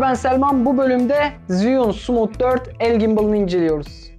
ben Selman. Bu bölümde Xeon Smooth 4 el gimbalını inceliyoruz.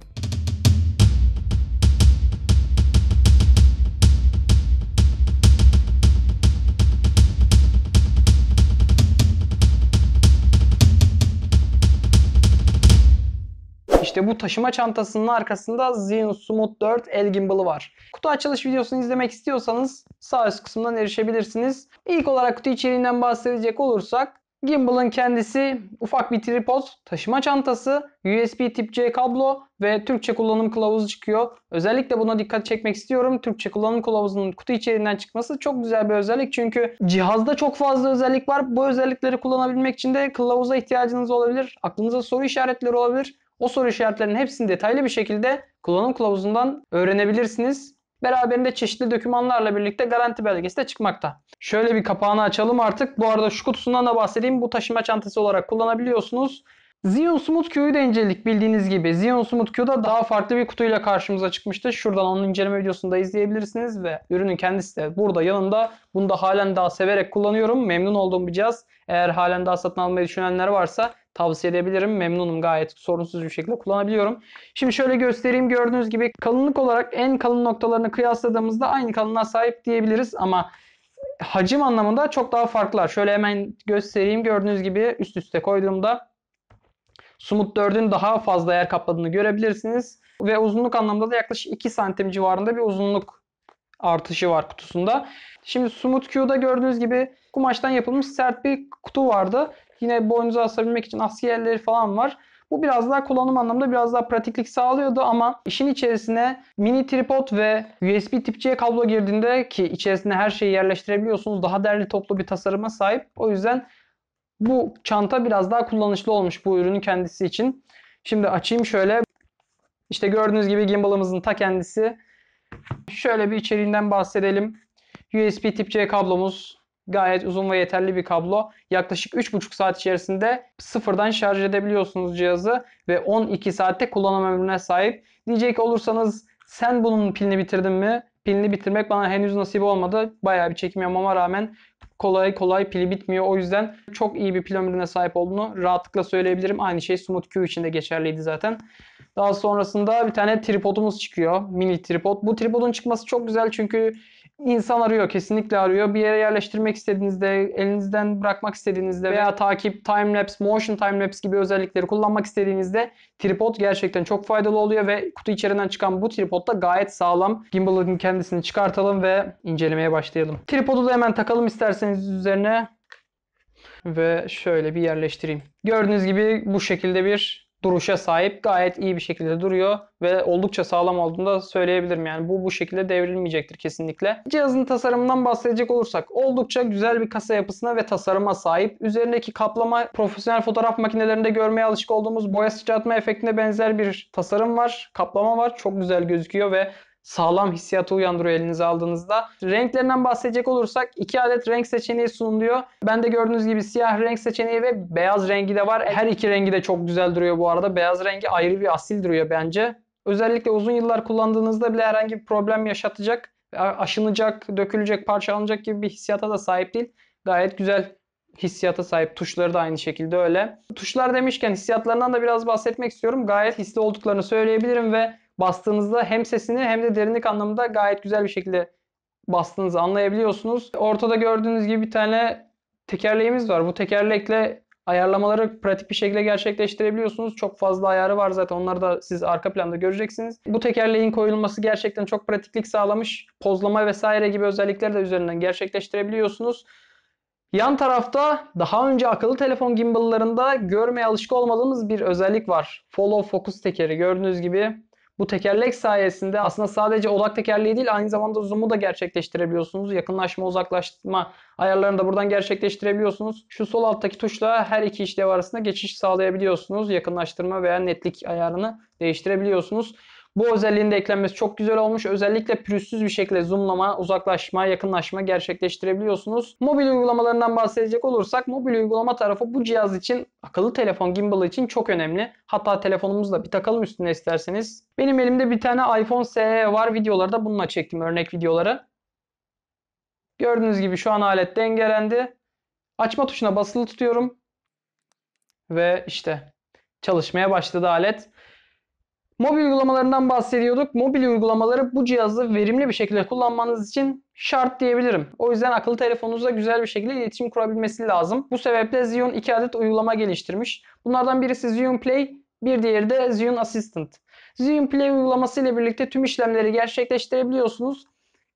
İşte bu taşıma çantasının arkasında Xeon Smooth 4 el gimbalı var. Kutu açılış videosunu izlemek istiyorsanız sağ üst kısımdan erişebilirsiniz. İlk olarak kutu içeriğinden bahsedecek olursak Gimbal'ın kendisi, ufak bir tripod, taşıma çantası, USB tip C kablo ve Türkçe kullanım kılavuzu çıkıyor. Özellikle buna dikkat çekmek istiyorum. Türkçe kullanım kılavuzunun kutu içeriğinden çıkması çok güzel bir özellik. Çünkü cihazda çok fazla özellik var. Bu özellikleri kullanabilmek için de kılavuza ihtiyacınız olabilir. Aklınıza soru işaretleri olabilir. O soru işaretlerinin hepsini detaylı bir şekilde kullanım kılavuzundan öğrenebilirsiniz. Beraberinde çeşitli dokümanlarla birlikte garanti belgesi de çıkmakta. Şöyle bir kapağını açalım artık. Bu arada şu kutusundan da bahsedeyim. Bu taşıma çantası olarak kullanabiliyorsunuz. Zion Smooth Q'yu da inceledik bildiğiniz gibi. Zion Smooth Q da daha farklı bir kutuyla karşımıza çıkmıştı. Şuradan onun inceleme videosunu da izleyebilirsiniz ve ürünün kendisi de burada yanında. Bunu da halen daha severek kullanıyorum. Memnun olduğum bir cihaz. Eğer halen daha satın almayı düşünenler varsa tavsiye edebilirim. Memnunum gayet sorunsuz bir şekilde kullanabiliyorum. Şimdi şöyle göstereyim. Gördüğünüz gibi kalınlık olarak en kalın noktalarını kıyasladığımızda aynı kalınlığa sahip diyebiliriz ama hacim anlamında çok daha farklılar. Şöyle hemen göstereyim. Gördüğünüz gibi üst üste koyduğumda Sumut 4'ün daha fazla yer kapladığını görebilirsiniz. Ve uzunluk anlamında da yaklaşık 2 santim civarında bir uzunluk artışı var kutusunda. Şimdi Sumut Q'da gördüğünüz gibi kumaştan yapılmış sert bir kutu vardı. Yine boynuza asabilmek için asiyerleri falan var. Bu biraz daha kullanım anlamında biraz daha pratiklik sağlıyordu ama işin içerisine mini tripod ve USB tip C kablo girdiğinde ki içerisine her şeyi yerleştirebiliyorsunuz. Daha derli toplu bir tasarıma sahip. O yüzden bu çanta biraz daha kullanışlı olmuş bu ürünün kendisi için. Şimdi açayım şöyle. İşte gördüğünüz gibi gimbalımızın ta kendisi. Şöyle bir içeriğinden bahsedelim. USB tip C kablomuz Gayet uzun ve yeterli bir kablo. Yaklaşık 3,5 saat içerisinde sıfırdan şarj edebiliyorsunuz cihazı ve 12 saatte kullanım ömrüne sahip. Diyecek olursanız sen bunun pilini bitirdin mi? Pilini bitirmek bana henüz nasip olmadı. Bayağı bir çekim yapmama rağmen kolay kolay pili bitmiyor. O yüzden çok iyi bir pil ömrüne sahip olduğunu rahatlıkla söyleyebilirim. Aynı şey Smooth Q için de geçerliydi zaten. Daha sonrasında bir tane tripodumuz çıkıyor. Mini tripod. Bu tripodun çıkması çok güzel çünkü insan arıyor, kesinlikle arıyor. Bir yere yerleştirmek istediğinizde, elinizden bırakmak istediğinizde veya takip, time lapse, motion time lapse gibi özellikleri kullanmak istediğinizde tripod gerçekten çok faydalı oluyor ve kutu içerinden çıkan bu tripod da gayet sağlam. Gimbal'ın kendisini çıkartalım ve incelemeye başlayalım. Tripodu da hemen takalım isterseniz üzerine ve şöyle bir yerleştireyim. Gördüğünüz gibi bu şekilde bir duruşa sahip gayet iyi bir şekilde duruyor ve oldukça sağlam olduğunu da söyleyebilirim. Yani bu bu şekilde devrilmeyecektir kesinlikle. Cihazın tasarımından bahsedecek olursak oldukça güzel bir kasa yapısına ve tasarıma sahip. Üzerindeki kaplama profesyonel fotoğraf makinelerinde görmeye alışık olduğumuz boya sıçratma efektine benzer bir tasarım var. Kaplama var. Çok güzel gözüküyor ve sağlam hissiyatı uyandırıyor elinize aldığınızda. Renklerinden bahsedecek olursak iki adet renk seçeneği sunuluyor. Ben de gördüğünüz gibi siyah renk seçeneği ve beyaz rengi de var. Her iki rengi de çok güzel duruyor bu arada. Beyaz rengi ayrı bir asil duruyor bence. Özellikle uzun yıllar kullandığınızda bile herhangi bir problem yaşatacak, aşınacak, dökülecek, parçalanacak gibi bir hissiyata da sahip değil. Gayet güzel hissiyata sahip. Tuşları da aynı şekilde öyle. Tuşlar demişken hissiyatlarından da biraz bahsetmek istiyorum. Gayet hisli olduklarını söyleyebilirim ve Bastığınızda hem sesini hem de derinlik anlamında gayet güzel bir şekilde bastığınızı anlayabiliyorsunuz. Ortada gördüğünüz gibi bir tane tekerleğimiz var. Bu tekerlekle ayarlamaları pratik bir şekilde gerçekleştirebiliyorsunuz. Çok fazla ayarı var zaten. Onları da siz arka planda göreceksiniz. Bu tekerleğin koyulması gerçekten çok pratiklik sağlamış. Pozlama vesaire gibi özellikleri de üzerinden gerçekleştirebiliyorsunuz. Yan tarafta daha önce akıllı telefon gimballarında görmeye alışık olmadığımız bir özellik var. Follow focus tekeri gördüğünüz gibi bu tekerlek sayesinde aslında sadece odak tekerleği değil aynı zamanda zoom'u da gerçekleştirebiliyorsunuz. Yakınlaşma, uzaklaşma ayarlarını da buradan gerçekleştirebiliyorsunuz. Şu sol alttaki tuşla her iki işlev arasında geçiş sağlayabiliyorsunuz. Yakınlaştırma veya netlik ayarını değiştirebiliyorsunuz. Bu özelliğin de eklenmesi çok güzel olmuş. Özellikle pürüzsüz bir şekilde zoomlama, uzaklaşma, yakınlaşma gerçekleştirebiliyorsunuz. Mobil uygulamalarından bahsedecek olursak mobil uygulama tarafı bu cihaz için akıllı telefon gimbal için çok önemli. Hatta telefonumuzla bir takalım üstüne isterseniz. Benim elimde bir tane iPhone SE var. Videolarda da bununla çektim örnek videoları. Gördüğünüz gibi şu an alet dengelendi. Açma tuşuna basılı tutuyorum. Ve işte çalışmaya başladı alet. Mobil uygulamalarından bahsediyorduk. Mobil uygulamaları bu cihazı verimli bir şekilde kullanmanız için şart diyebilirim. O yüzden akıllı telefonunuzla güzel bir şekilde iletişim kurabilmesi lazım. Bu sebeple Xeon 2 adet uygulama geliştirmiş. Bunlardan birisi Xeon Play, bir diğeri de Xeon Assistant. Xeon Play uygulaması ile birlikte tüm işlemleri gerçekleştirebiliyorsunuz.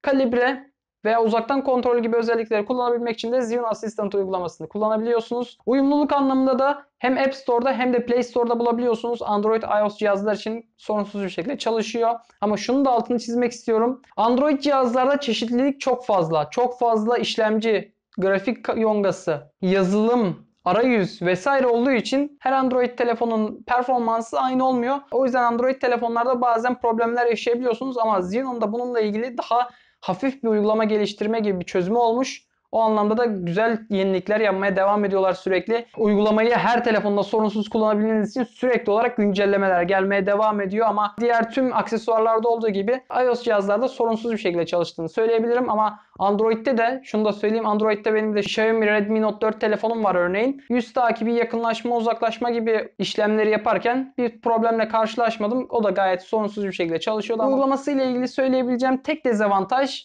Kalibre, veya uzaktan kontrol gibi özellikleri kullanabilmek için de Xeon Assistant uygulamasını kullanabiliyorsunuz. Uyumluluk anlamında da hem App Store'da hem de Play Store'da bulabiliyorsunuz. Android, iOS cihazlar için sorunsuz bir şekilde çalışıyor. Ama şunu da altını çizmek istiyorum. Android cihazlarda çeşitlilik çok fazla. Çok fazla işlemci, grafik yongası, yazılım, arayüz vesaire olduğu için her Android telefonun performansı aynı olmuyor. O yüzden Android telefonlarda bazen problemler yaşayabiliyorsunuz ama Xeon'da bununla ilgili daha hafif bir uygulama geliştirme gibi bir çözümü olmuş. O anlamda da güzel yenilikler yapmaya devam ediyorlar sürekli. Uygulamayı her telefonda sorunsuz kullanabilmeniz için sürekli olarak güncellemeler gelmeye devam ediyor ama diğer tüm aksesuarlarda olduğu gibi iOS cihazlarda sorunsuz bir şekilde çalıştığını söyleyebilirim ama Android'de de şunu da söyleyeyim Android'de benim de Xiaomi Redmi Note 4 telefonum var örneğin. Yüz takibi, yakınlaşma, uzaklaşma gibi işlemleri yaparken bir problemle karşılaşmadım. O da gayet sorunsuz bir şekilde çalışıyordu. Uygulaması ile ilgili söyleyebileceğim tek dezavantaj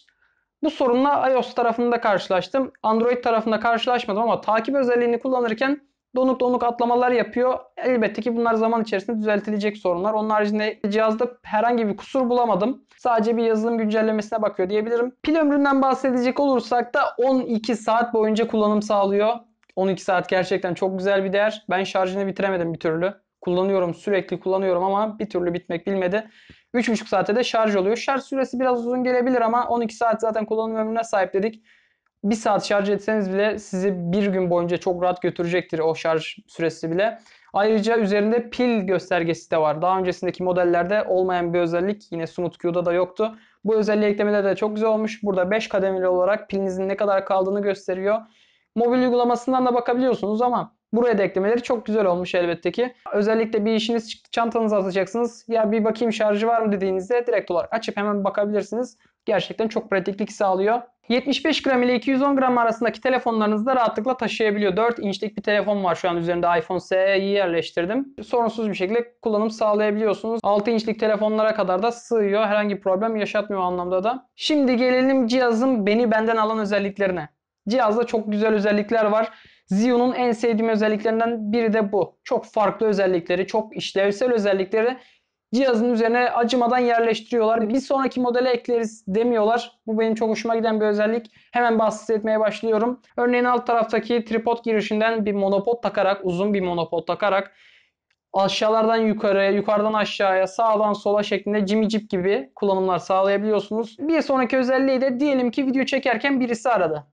bu sorunla iOS tarafında karşılaştım. Android tarafında karşılaşmadım ama takip özelliğini kullanırken donuk donuk atlamalar yapıyor. Elbette ki bunlar zaman içerisinde düzeltilecek sorunlar. Onun haricinde cihazda herhangi bir kusur bulamadım. Sadece bir yazılım güncellemesine bakıyor diyebilirim. Pil ömründen bahsedecek olursak da 12 saat boyunca kullanım sağlıyor. 12 saat gerçekten çok güzel bir değer. Ben şarjını bitiremedim bir türlü. Kullanıyorum sürekli kullanıyorum ama bir türlü bitmek bilmedi. 3,5 saate de şarj oluyor. Şarj süresi biraz uzun gelebilir ama 12 saat zaten kullanım ömrüne sahip dedik. 1 saat şarj etseniz bile sizi bir gün boyunca çok rahat götürecektir o şarj süresi bile. Ayrıca üzerinde pil göstergesi de var. Daha öncesindeki modellerde olmayan bir özellik yine Sumut Q'da da yoktu. Bu özelliği eklemeleri de çok güzel olmuş. Burada 5 kademeli olarak pilinizin ne kadar kaldığını gösteriyor. Mobil uygulamasından da bakabiliyorsunuz ama Buraya da eklemeleri çok güzel olmuş elbette ki. Özellikle bir işiniz çıktı çantanızı atacaksınız. Ya bir bakayım şarjı var mı dediğinizde direkt olarak açıp hemen bakabilirsiniz. Gerçekten çok pratiklik sağlıyor. 75 gram ile 210 gram arasındaki telefonlarınızı da rahatlıkla taşıyabiliyor. 4 inçlik bir telefon var şu an üzerinde iPhone SE'yi yerleştirdim. Sorunsuz bir şekilde kullanım sağlayabiliyorsunuz. 6 inçlik telefonlara kadar da sığıyor. Herhangi problem yaşatmıyor anlamda da. Şimdi gelelim cihazın beni benden alan özelliklerine. Cihazda çok güzel özellikler var. Zio'nun en sevdiğim özelliklerinden biri de bu. Çok farklı özellikleri, çok işlevsel özellikleri cihazın üzerine acımadan yerleştiriyorlar. Bir sonraki modele ekleriz demiyorlar. Bu benim çok hoşuma giden bir özellik. Hemen bahsetmeye başlıyorum. Örneğin alt taraftaki tripod girişinden bir monopod takarak, uzun bir monopod takarak aşağılardan yukarıya, yukarıdan aşağıya, sağdan sola şeklinde Jimmy Jeep gibi kullanımlar sağlayabiliyorsunuz. Bir sonraki özelliği de diyelim ki video çekerken birisi aradı.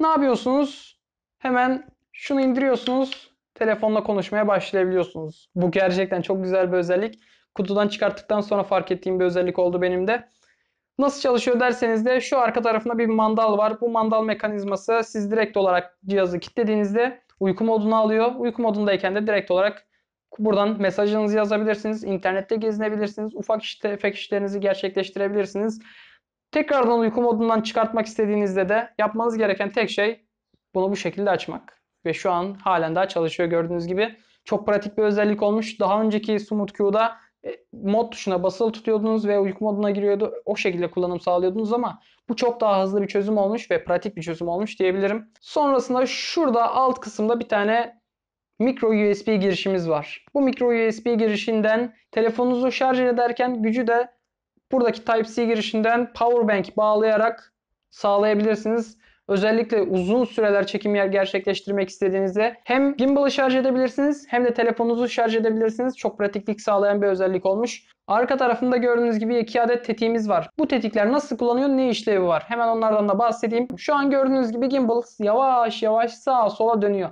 Ne yapıyorsunuz? Hemen şunu indiriyorsunuz. Telefonla konuşmaya başlayabiliyorsunuz. Bu gerçekten çok güzel bir özellik. Kutudan çıkarttıktan sonra fark ettiğim bir özellik oldu benim de. Nasıl çalışıyor derseniz de şu arka tarafında bir mandal var. Bu mandal mekanizması siz direkt olarak cihazı kilitlediğinizde uyku moduna alıyor. Uyku modundayken de direkt olarak buradan mesajınızı yazabilirsiniz. internette gezinebilirsiniz. Ufak iş, tefek işlerinizi gerçekleştirebilirsiniz. Tekrardan uyku modundan çıkartmak istediğinizde de yapmanız gereken tek şey bunu bu şekilde açmak. Ve şu an halen daha çalışıyor gördüğünüz gibi. Çok pratik bir özellik olmuş. Daha önceki Smooth Q'da e, mod tuşuna basılı tutuyordunuz ve uyku moduna giriyordu. O şekilde kullanım sağlıyordunuz ama bu çok daha hızlı bir çözüm olmuş ve pratik bir çözüm olmuş diyebilirim. Sonrasında şurada alt kısımda bir tane mikro USB girişimiz var. Bu mikro USB girişinden telefonunuzu şarj ederken gücü de buradaki Type-C girişinden powerbank bağlayarak sağlayabilirsiniz. Özellikle uzun süreler çekim yer gerçekleştirmek istediğinizde hem gimbal'ı şarj edebilirsiniz hem de telefonunuzu şarj edebilirsiniz. Çok pratiklik sağlayan bir özellik olmuş. Arka tarafında gördüğünüz gibi iki adet tetiğimiz var. Bu tetikler nasıl kullanıyor, ne işlevi var? Hemen onlardan da bahsedeyim. Şu an gördüğünüz gibi gimbal yavaş yavaş sağa sola dönüyor.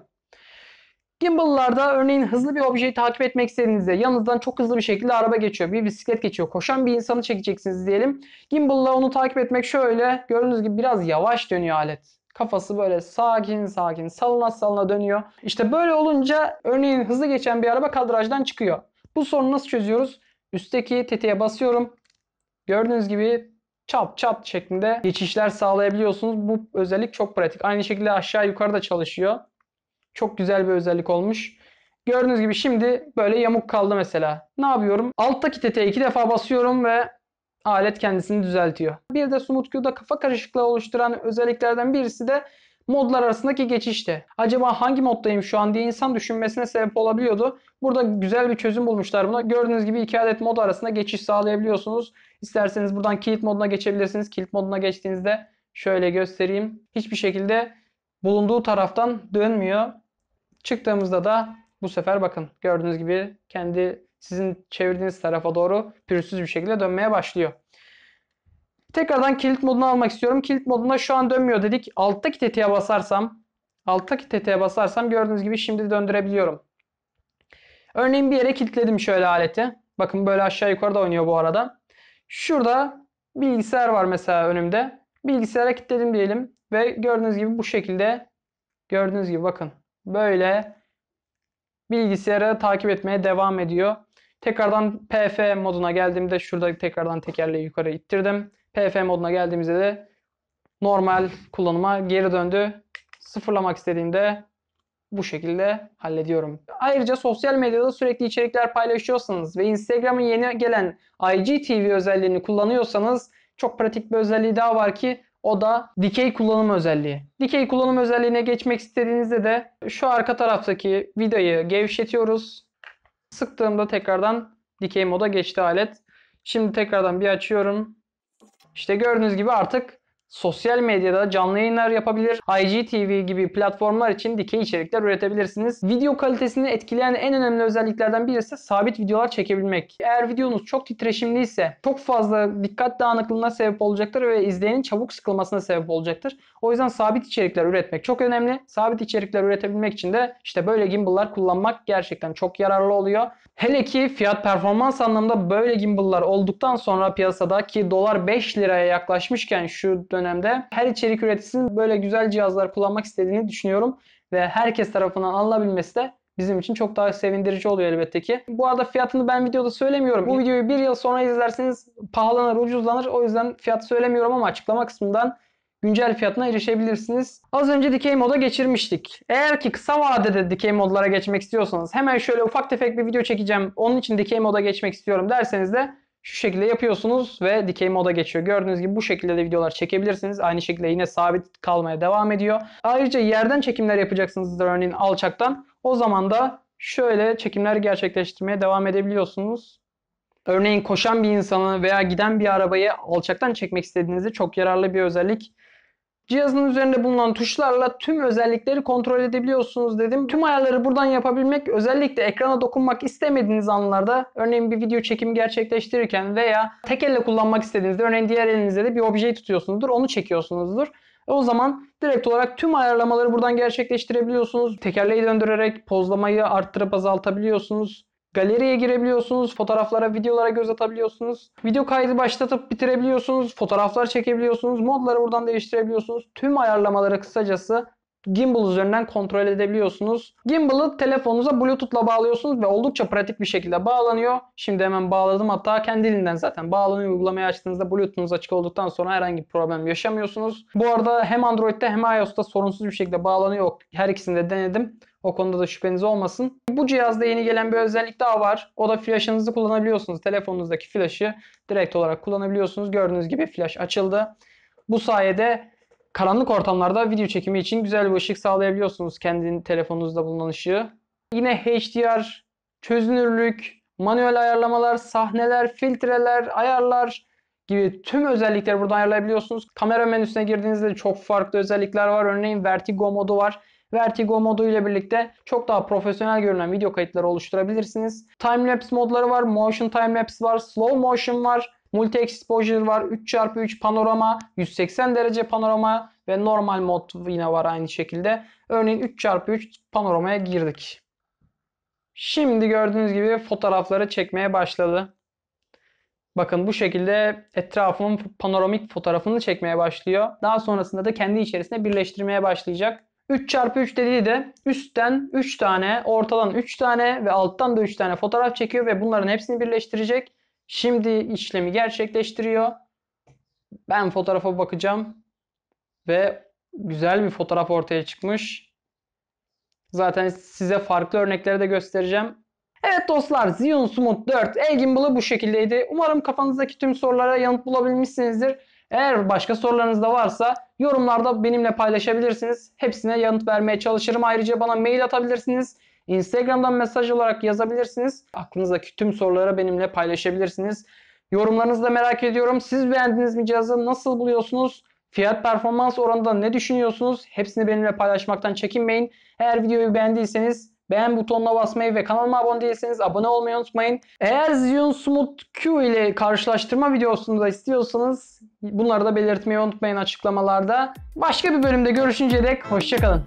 Gimbal'larda örneğin hızlı bir objeyi takip etmek istediğinizde yanınızdan çok hızlı bir şekilde araba geçiyor, bir bisiklet geçiyor, koşan bir insanı çekeceksiniz diyelim. Gimbal'la onu takip etmek şöyle, gördüğünüz gibi biraz yavaş dönüyor alet. Kafası böyle sakin sakin salına salına dönüyor. İşte böyle olunca örneğin hızlı geçen bir araba kadrajdan çıkıyor. Bu sorunu nasıl çözüyoruz? Üstteki tetiğe basıyorum. Gördüğünüz gibi çap çap şeklinde geçişler sağlayabiliyorsunuz. Bu özellik çok pratik. Aynı şekilde aşağı yukarı da çalışıyor. Çok güzel bir özellik olmuş. Gördüğünüz gibi şimdi böyle yamuk kaldı mesela. Ne yapıyorum? Alttaki tete iki defa basıyorum ve alet kendisini düzeltiyor. Bir de SmoothQ'da kafa karışıklığı oluşturan özelliklerden birisi de modlar arasındaki geçişte. Acaba hangi moddayım şu an diye insan düşünmesine sebep olabiliyordu. Burada güzel bir çözüm bulmuşlar buna. Gördüğünüz gibi iki adet mod arasında geçiş sağlayabiliyorsunuz. İsterseniz buradan kilit moduna geçebilirsiniz. Kilit moduna geçtiğinizde şöyle göstereyim. Hiçbir şekilde bulunduğu taraftan dönmüyor. Çıktığımızda da bu sefer bakın gördüğünüz gibi kendi sizin çevirdiğiniz tarafa doğru pürüzsüz bir şekilde dönmeye başlıyor. Tekrardan kilit modunu almak istiyorum. Kilit modunda şu an dönmüyor dedik. Alttaki tetiğe basarsam alttaki tetiğe basarsam gördüğünüz gibi şimdi döndürebiliyorum. Örneğin bir yere kilitledim şöyle aleti. Bakın böyle aşağı yukarı da oynuyor bu arada. Şurada bilgisayar var mesela önümde. Bilgisayara kilitledim diyelim ve gördüğünüz gibi bu şekilde gördüğünüz gibi bakın böyle bilgisayarı takip etmeye devam ediyor. Tekrardan PF moduna geldiğimde şurada tekrardan tekerleği yukarı ittirdim. PF moduna geldiğimizde de normal kullanıma geri döndü. Sıfırlamak istediğimde bu şekilde hallediyorum. Ayrıca sosyal medyada sürekli içerikler paylaşıyorsanız ve Instagram'ın yeni gelen IGTV özelliğini kullanıyorsanız çok pratik bir özelliği daha var ki o da dikey kullanım özelliği. Dikey kullanım özelliğine geçmek istediğinizde de şu arka taraftaki vidayı gevşetiyoruz. Sıktığımda tekrardan dikey moda geçti alet. Şimdi tekrardan bir açıyorum. İşte gördüğünüz gibi artık Sosyal medyada canlı yayınlar yapabilir, IGTV gibi platformlar için dikey içerikler üretebilirsiniz. Video kalitesini etkileyen en önemli özelliklerden birisi sabit videolar çekebilmek. Eğer videonuz çok titreşimli ise çok fazla dikkat dağınıklığına sebep olacaktır ve izleyenin çabuk sıkılmasına sebep olacaktır. O yüzden sabit içerikler üretmek çok önemli. Sabit içerikler üretebilmek için de işte böyle gimbal'lar kullanmak gerçekten çok yararlı oluyor. Hele ki fiyat performans anlamında böyle gimbal'lar olduktan sonra piyasada ki dolar 5 liraya yaklaşmışken şu dönem dönemde her içerik üreticisinin böyle güzel cihazlar kullanmak istediğini düşünüyorum ve herkes tarafından alınabilmesi de bizim için çok daha sevindirici oluyor elbette ki. Bu arada fiyatını ben videoda söylemiyorum. Bu videoyu bir yıl sonra izlerseniz pahalanır, ucuzlanır. O yüzden fiyatı söylemiyorum ama açıklama kısmından güncel fiyatına erişebilirsiniz. Az önce dikey moda geçirmiştik. Eğer ki kısa vadede dikey modlara geçmek istiyorsanız hemen şöyle ufak tefek bir video çekeceğim. Onun için dikey moda geçmek istiyorum derseniz de şu şekilde yapıyorsunuz ve dikey moda geçiyor. Gördüğünüz gibi bu şekilde de videolar çekebilirsiniz. Aynı şekilde yine sabit kalmaya devam ediyor. Ayrıca yerden çekimler yapacaksınız örneğin alçaktan. O zaman da şöyle çekimler gerçekleştirmeye devam edebiliyorsunuz. Örneğin koşan bir insanı veya giden bir arabayı alçaktan çekmek istediğinizde çok yararlı bir özellik. Cihazın üzerinde bulunan tuşlarla tüm özellikleri kontrol edebiliyorsunuz dedim. Tüm ayarları buradan yapabilmek özellikle ekrana dokunmak istemediğiniz anlarda örneğin bir video çekimi gerçekleştirirken veya tek elle kullanmak istediğinizde örneğin diğer elinizde de bir objeyi tutuyorsunuzdur onu çekiyorsunuzdur. E, o zaman direkt olarak tüm ayarlamaları buradan gerçekleştirebiliyorsunuz. Tekerleği döndürerek pozlamayı arttırıp azaltabiliyorsunuz. Galeriye girebiliyorsunuz, fotoğraflara, videolara göz atabiliyorsunuz. Video kaydı başlatıp bitirebiliyorsunuz, fotoğraflar çekebiliyorsunuz, modları buradan değiştirebiliyorsunuz. Tüm ayarlamaları kısacası gimbal üzerinden kontrol edebiliyorsunuz. Gimbal'ı telefonunuza Bluetooth'la bağlıyorsunuz ve oldukça pratik bir şekilde bağlanıyor. Şimdi hemen bağladım hatta kendiliğinden zaten bağlanıyor. Uygulamayı açtığınızda Bluetooth'unuz açık olduktan sonra herhangi bir problem yaşamıyorsunuz. Bu arada hem Android'de hem iOS'ta sorunsuz bir şekilde bağlanıyor. Her ikisini de denedim. O konuda da şüpheniz olmasın. Bu cihazda yeni gelen bir özellik daha var. O da flashınızı kullanabiliyorsunuz. Telefonunuzdaki flashı direkt olarak kullanabiliyorsunuz. Gördüğünüz gibi flash açıldı. Bu sayede Karanlık ortamlarda video çekimi için güzel bir ışık sağlayabiliyorsunuz kendi telefonunuzda bulunan ışığı. Yine HDR, çözünürlük, manuel ayarlamalar, sahneler, filtreler, ayarlar gibi tüm özellikleri buradan ayarlayabiliyorsunuz. Kamera menüsüne girdiğinizde çok farklı özellikler var. Örneğin Vertigo modu var. Vertigo modu ile birlikte çok daha profesyonel görünen video kayıtları oluşturabilirsiniz. Timelapse modları var, motion timelapse var, slow motion var. Multi exposure var. 3x3 panorama, 180 derece panorama ve normal mod yine var aynı şekilde. Örneğin 3x3 panoramaya girdik. Şimdi gördüğünüz gibi fotoğrafları çekmeye başladı. Bakın bu şekilde etrafımın panoramik fotoğrafını çekmeye başlıyor. Daha sonrasında da kendi içerisinde birleştirmeye başlayacak. 3x3 dediği de üstten 3 tane, ortadan 3 tane ve alttan da 3 tane fotoğraf çekiyor ve bunların hepsini birleştirecek. Şimdi işlemi gerçekleştiriyor. Ben fotoğrafa bakacağım. Ve güzel bir fotoğraf ortaya çıkmış. Zaten size farklı örnekleri de göstereceğim. Evet dostlar Xeon Smooth 4 Elgin gimbal'ı bu şekildeydi. Umarım kafanızdaki tüm sorulara yanıt bulabilmişsinizdir. Eğer başka sorularınız da varsa yorumlarda benimle paylaşabilirsiniz. Hepsine yanıt vermeye çalışırım. Ayrıca bana mail atabilirsiniz. Instagram'dan mesaj olarak yazabilirsiniz. Aklınızdaki tüm soruları benimle paylaşabilirsiniz. Yorumlarınızı da merak ediyorum. Siz beğendiniz mi cihazı? Nasıl buluyorsunuz? Fiyat performans oranında ne düşünüyorsunuz? Hepsini benimle paylaşmaktan çekinmeyin. Eğer videoyu beğendiyseniz beğen butonuna basmayı ve kanalıma abone değilseniz abone olmayı unutmayın. Eğer Zion Smooth Q ile karşılaştırma videosunu da istiyorsanız bunları da belirtmeyi unutmayın açıklamalarda. Başka bir bölümde görüşünceye dek hoşçakalın.